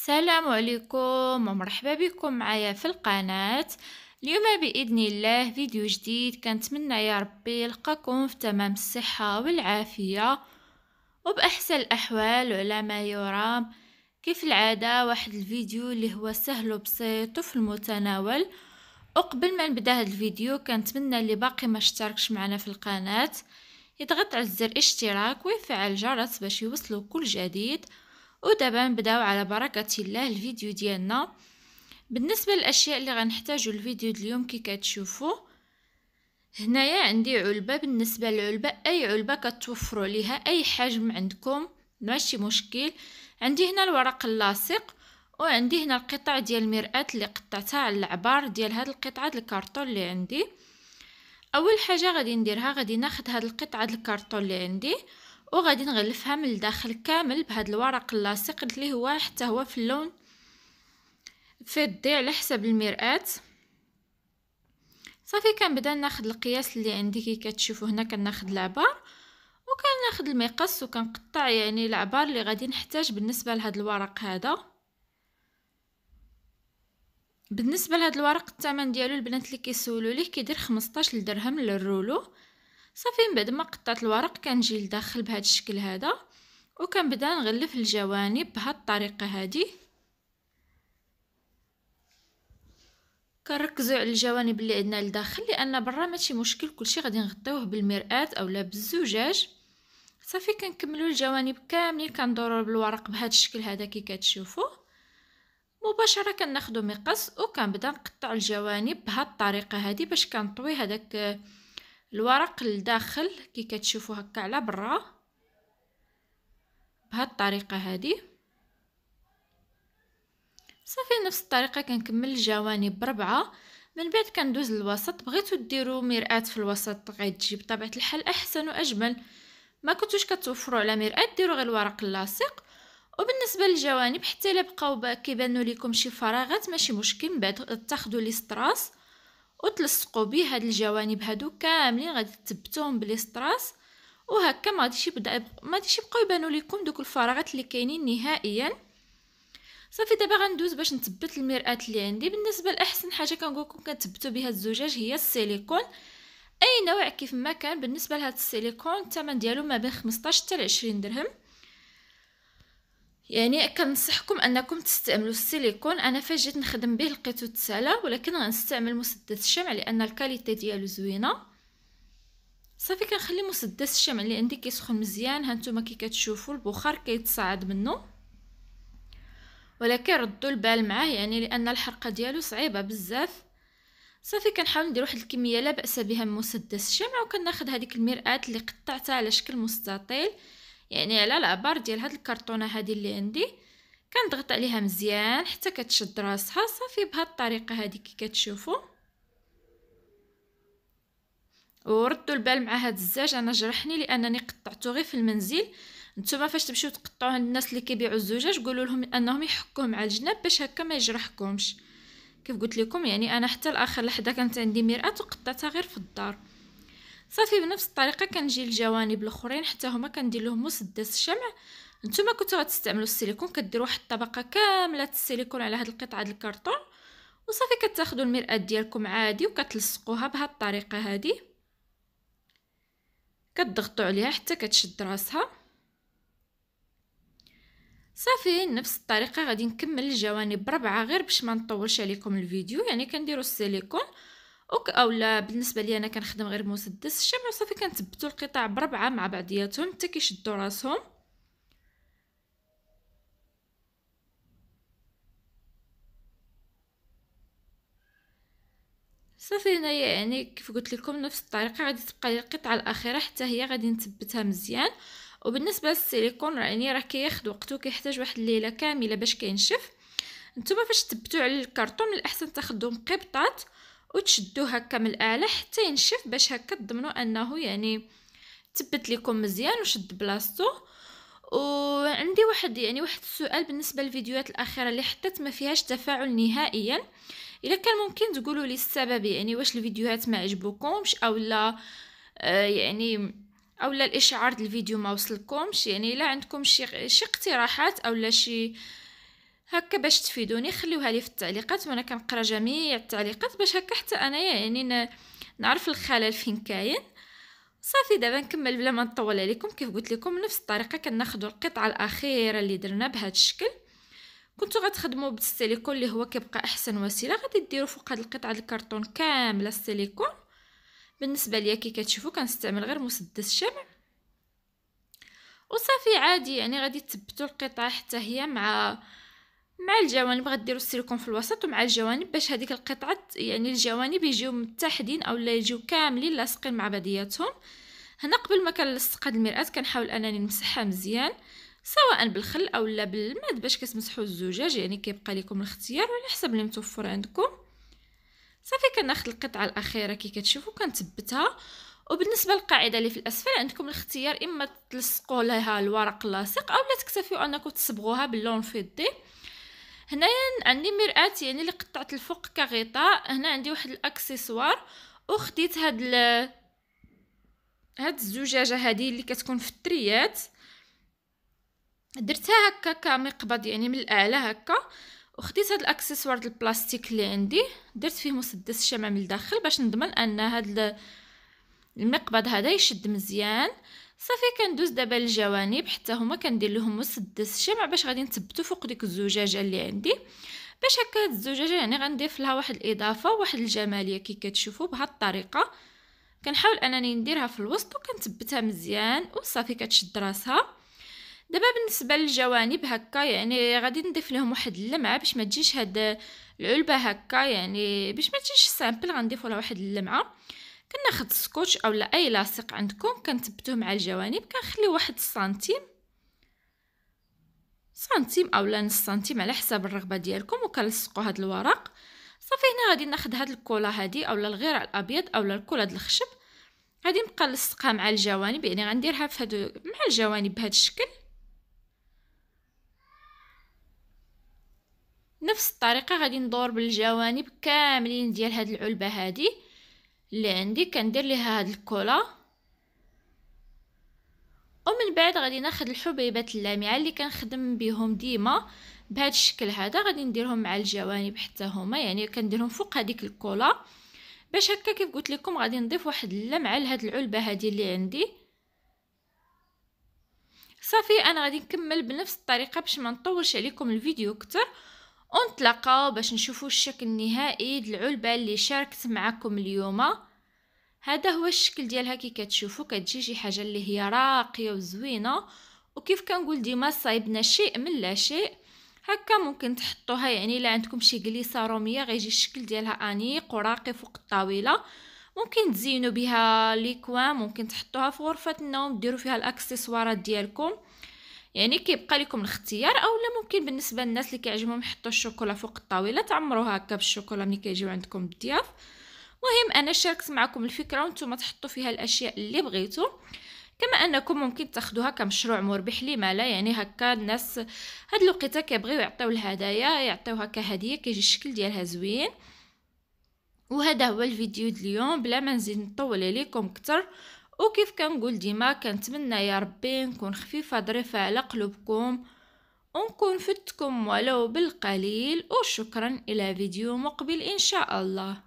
السلام عليكم ومرحبا بكم معايا في القناة اليوم بإذن الله فيديو جديد كنتمنى يا ربي يلقاكم في تمام الصحة والعافية وبأحسن الأحوال على ما يرام كيف العادة واحد الفيديو اللي هو سهل وبسيط وفي المتناول وقبل ما نبدا هذا الفيديو كنتمنى اللي باقي ما اشتركش معنا في القناة يضغط على زر اشتراك ويفعل الجرس باش يوصلو كل جديد ودابا نبداو على بركه الله الفيديو ديالنا بالنسبه للاشياء اللي غنحتاجو الفيديو اليوم كي كتشوفو هنايا عندي علبه بالنسبه للعلبه اي علبه كتوفروا ليها اي حجم عندكم ماشي مشكل عندي هنا الورق اللاصق وعندي هنا القطع ديال المراه اللي قطعتها على العبار ديال هاد القطعه الكارتون اللي عندي اول حاجه غادي نديرها غادي ناخد هاد القطعه الكارتون اللي عندي وغادي نغلفها من الداخل كامل بهذا الورق اللاصق اللي هو حتى هو في اللون فضي على حسب المرآة صافي كنبدا ناخذ القياس اللي عندي كي كتشوفوا هنا كناخذ العبار وكناخذ المقص وكنقطع يعني العبار اللي غادي نحتاج بالنسبه لهذا الورق هذا بالنسبه لهذا الورق الثمن ديالو البنات اللي كيسولوا ليه كيدير 15 درهم للرولو صافي من بعد ما قطعت الورق كنجي لداخل بهذا الشكل هذا وكنبدا نغلف الجوانب بهاد الطريقه هذه كنركزوا على الجوانب اللي عندنا لداخل لان برا ماشي مشكل كلشي غادي نغطيوه بالمرآه اولا بالزجاج صافي كنكملوا الجوانب كاملين كندوروا بالورق بهذا الشكل هذا كي كتشوفوا مباشره كناخذوا مقص وكنبدا نقطع الجوانب بهاد الطريقه هذه باش كنطوي هذاك الورق لداخل كي كتشوفوا هكا على برا بهاد الطريقه هذه صافي نفس الطريقه كنكمل الجوانب بربعه من بعد كندوز للوسط بغيتو ديروا مرآة في الوسط غتجي بطبيعه الحال احسن واجمل ما كنتوش كتوفروا على مرآة ديروا غير الورق اللاصق وبالنسبه للجوانب حتى الا بقاو كيبانوا لكم شي فراغات ماشي مشكل من بعد تاخذوا لي ستراس وتلصقوا به هاد الجوانب هادو كاملين غادي تثبتوهم بليستراس وهكا ما غاديش يبدا ما غاديش يبقاو يبانوا لكم دوك الفراغات اللي كاينين نهائيا صافي دابا غندوز باش نثبت المرآة اللي عندي بالنسبه لاحسن حاجه كنقول لكم كتثبتوا بها الزجاج هي السيليكون اي نوع كيف ما كان بالنسبه لهاد السيليكون الثمن ديالو ما بين 15 حتى 20 درهم يعني كنصحكم انكم تستعملوا السيليكون انا فاش جيت نخدم به لقيتو تسالا ولكن غنستعمل مسدس الشمع لان الكاليتي ديالو زوينه صافي كنخلي مسدس الشمع اللي عندي كيسخن مزيان هانتوما كي كتشوفوا البخار كيتصاعد منه ولكن ردوا البال معاه يعني لان الحرقه ديالو صعيبه بزاف صافي كنحاول ندير واحد الكميه لا باس بها من مسدس الشمع وكناخذ هذيك المرآة اللي قطعتها على شكل مستطيل يعني على العبار ديال هاد الكرتونه هادي اللي عندي كنضغط عليها مزيان حتى كتشد راسها صافي بهاد الطريقه هادي كي كتشوفوا وردوا البال مع هاد الزاج انا جرحني لانني قطعته غير في المنزل نتوما فاش تمشيو تقطعوا عند الناس اللي كيبيعوا الزجاج قولوا لهم انهم يحكوه مع الجناب باش هكا ما يجرحكمش كيف قلت لكم يعني انا حتى لاخر لحظه كانت عندي مراه وقطعتها غير في الدار صافي بنفس الطريقه كنجي للجوانب الاخرين حتى هما كندير لهم مسدس الشمع نتوما كنتو غتستعملوا السيليكون كديروا واحد الطبقه كامله السيليكون على هاد القطعه د الكرتون وصافي كتاخذوا المرآة ديالكم عادي وكتلصقوها بهاد الطريقه هادي كتضغطوا عليها حتى كتشد راسها صافي نفس الطريقه غادي نكمل الجوانب بربعه غير باش ما نطولش عليكم الفيديو يعني كنديروا السيليكون اوك اولا بالنسبه لي انا كنخدم غير مسدس الشمع وصافي كنثبتوا القطع بربعه مع بعضياتهم حتى كيشدوا راسهم صافي هنايا يعني كيف قلت لكم نفس الطريقه غادي تبقى القطعه الاخيره حتى هي غادي نثبتها مزيان وبالنسبه للسيليكون يعني راه كياخذ وقته كيحتاج واحد الليله كامله باش كينشف نتوما فاش تثبتوا على الكرتون من الاحسن تاخذوا مقبطات وتشدو هكا من الاعلى حتى ينشف باش هكا تضمنوا انه يعني تبت لكم مزيان وشد بلاصتو وعندي واحد يعني واحد السؤال بالنسبه للفيديوهات الاخيره اللي حطيت ما فيهاش تفاعل نهائيا الا كان ممكن تقولوا لي السبب يعني واش الفيديوهات ما عجبوكمش او لا آه، يعني او لا الاشعار الفيديو ما وصلكمش يعني الا عندكم شي شي اقتراحات او لا شي هكا باش تفيدوني خليوها لي في التعليقات وانا كنقرا جميع التعليقات باش هكا حتى انايا يعني نعرف الخلل فين كاين صافي دابا نكمل بلا ما نطول عليكم كيف قلت لكم نفس الطريقه كناخذوا القطعه الاخيره اللي درنا بهذا الشكل كنتو غتخدموا بالسيليكون اللي هو كيبقى احسن وسيله غادي ديروا فوق هاد القطعه الكرتون كامله السيليكون بالنسبه ليا كي كتشوفوا كنستعمل غير مسدس شمع وصافي عادي يعني غادي تثبتوا القطعه حتى هي مع مع الجوانب غديروا السيليكون في الوسط ومع الجوانب باش هذيك القطعه يعني الجوانب يجيو متحدين اولا يجيو كاملين لاصقين مع بعضياتهم هنا قبل ما كنلصق هاد المرآة كنحاول انني نمسحها مزيان سواء بالخل اولا بالماد باش كتمسحوا الزجاج يعني كيبقى لكم الاختيار على حسب اللي متوفر عندكم صافي كناخذ القطعه الاخيره كي كتشوفوا كنثبتها وبالنسبه للقاعده اللي في الاسفل عندكم الاختيار اما تلصقوا لها الورق اللاصق اولا تكتفيوا انكم تصبغوها باللون الفضي هنايا عندي مرآه يعني اللي قطعت الفوق كغطاء هنا عندي واحد الاكسسوار وخديت هاد ال... هاد الزجاجه هذه اللي كتكون في التريات درتها هكا كمقبض يعني من الاعلى هكا وخديت هاد الاكسسوار البلاستيك اللي عندي درت فيه مسدس الشمع من الداخل باش نضمن ان هاد المقبض هذا يشد مزيان صافي كندوز دابا للجوانب حتى هما كندير لهم مسدس شمع باش غادي نثبتو فوق ديك الزجاجه اللي عندي باش هكا الزجاجه يعني غنضيف لها واحد الاضافه واحد الجماليه كي كتشوفوا بهاد الطريقه كنحاول انني نديرها في الوسط وكنثبتها مزيان وصافي كتشد راسها دابا بالنسبه للجوانب هكا يعني غادي نضيف لهم واحد اللمعه باش ما تجيش هاد العلبه هكا يعني باش ما تجيش سامبل غنضيف لها واحد اللمعه كناخد سكوتش اولا اي لاصق عندكم كنثبتوه مع الجوانب كنخليه واحد سنتيم سنتيم اولا نص سنتيم على حساب الرغبه ديالكم وكنلصقوا هاد الورق صافي هنا غادي ناخد هاد الكولا هادي اولا الغير الابيض اولا الكولا د الخشب غادي نبقى نلصقها مع الجوانب يعني غنديرها في هادو مع الجوانب بهاد الشكل نفس الطريقه غادي ندور بالجوانب كاملين ديال هاد العلبه هادي اللي عندي كندير ليها هاد الكولا ومن بعد غادي ناخد الحبيبات اللامعه اللي كنخدم بهم ديما بهذا الشكل هذا غادي نديرهم مع الجوانب حتى هما يعني كنديرهم فوق هذيك الكولا باش هكا كيف قلت لكم غادي نضيف واحد اللمعه لهاد العلبه هذه اللي عندي صافي انا غادي نكمل بنفس الطريقه باش ما نطولش عليكم الفيديو اكثر ونتلاقاو باش نشوفو الشكل النهائي للعلبه اللي شاركت معكم اليوم هذا هو الشكل ديالها كي كتشوفو كتجي شي حاجه اللي هي راقيه وزوينه وكيف كنقول ديما صايبنا شيء من لا شيء هكا ممكن تحطوها يعني الا عندكم شي كليسه روميه غيجي الشكل ديالها انيق وراقي فوق الطاوله ممكن تزينوا بها ليكوان ممكن تحطوها في غرفه النوم ديروا فيها الاكسسوارات ديالكم يعني كيبقى لكم الاختيار اولا ممكن بالنسبه للناس اللي كيعجبهم يحطوا الشوكولا فوق الطاوله تعمروها هكا بالشوكولا ملي كيجيو عندكم الضياف مهم انا شاركت معكم الفكره وانتم تحطوا فيها الاشياء اللي بغيتوا كما انكم ممكن تاخذوها كمشروع مربح لما لا يعني هكا الناس هاد الوقيته كيبغيو يعطيو الهدايا يعطيوها كهديه كيجي الشكل ديالها زوين وهذا هو الفيديو ديال اليوم بلا ما نزيد نطول عليكم اكثر وكيف كنقول ديما كنتمنى يا ربي نكون خفيفه ظريفه على قلوبكم ونكون فدتكم ولو بالقليل وشكرا الى فيديو مقبل ان شاء الله